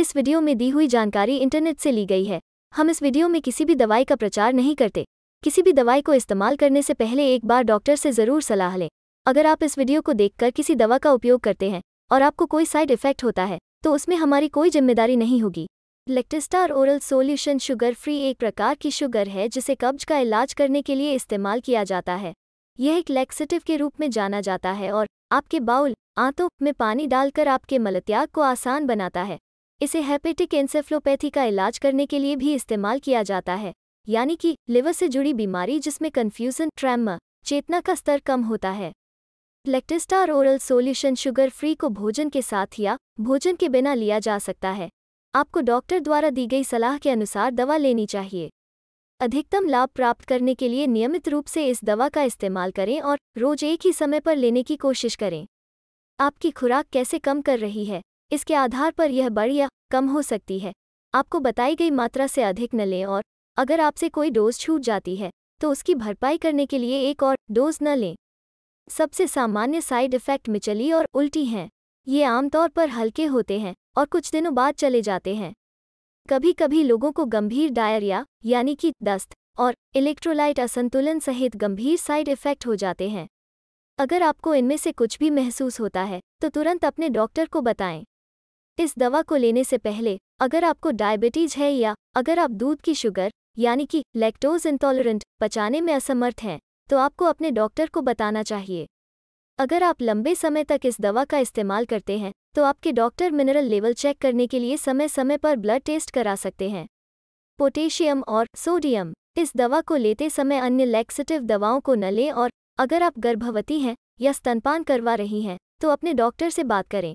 इस वीडियो में दी हुई जानकारी इंटरनेट से ली गई है हम इस वीडियो में किसी भी दवाई का प्रचार नहीं करते किसी भी दवाई को इस्तेमाल करने से पहले एक बार डॉक्टर से ज़रूर सलाह लें अगर आप इस वीडियो को देखकर किसी दवा का उपयोग करते हैं और आपको कोई साइड इफेक्ट होता है तो उसमें हमारी कोई जिम्मेदारी नहीं होगी Lactistar oral solution sugar free एक प्रकार की शुगर है जिसे कब्ज का इलाज करने के लिए इस्तेमाल किया जाता है यह एक लैक्सेटिव के रूप में जाना जाता है और आपके बाउल आंतों में पानी डालकर आपके मलत्याग को आसान बनाता है इसे हेपेटिक एंसेफ्लोपैथी का इलाज करने के लिए भी इस्तेमाल किया जाता है यानी कि लिवर से जुड़ी बीमारी जिसमें कन्फ्यूजन ट्रैमा चेतना का स्तर कम होता है Lactistar oral solution sugar free को भोजन के साथ या भोजन के बिना लिया जा सकता है आपको डॉक्टर द्वारा दी गई सलाह के अनुसार दवा लेनी चाहिए अधिकतम लाभ प्राप्त करने के लिए नियमित रूप से इस दवा का इस्तेमाल करें और रोज एक ही समय पर लेने की कोशिश करें आपकी खुराक कैसे कम कर रही है इसके आधार पर यह बढ़ या कम हो सकती है आपको बताई गई मात्रा से अधिक न लें और अगर आपसे कोई डोज छूट जाती है तो उसकी भरपाई करने के लिए एक और डोज न लें सबसे सामान्य साइड इफेक्ट मिचली और उल्टी हैं ये आमतौर पर हल्के होते हैं और कुछ दिनों बाद चले जाते हैं कभी कभी लोगों को गंभीर डायरिया यानी कि दस्त और इलेक्ट्रोलाइट असंतुलन सहित गंभीर साइड इफेक्ट हो जाते हैं अगर आपको इनमें से कुछ भी महसूस होता है तो तुरंत अपने डॉक्टर को बताएं इस दवा को लेने से पहले अगर आपको डायबिटीज है या अगर आप दूध की शुगर यानी कि लैक्टोज इंटॉलरेंट पचाने में असमर्थ हैं तो आपको अपने डॉक्टर को बताना चाहिए अगर आप लंबे समय तक इस दवा का इस्तेमाल करते हैं तो आपके डॉक्टर मिनरल लेवल चेक करने के लिए समय समय पर ब्लड टेस्ट करा सकते हैं पोटेशियम और सोडियम इस दवा को लेते समय अन्य लैक्सिटिव दवाओं को न लें और अगर आप गर्भवती हैं या स्तनपान करवा रही हैं तो अपने डॉक्टर से बात करें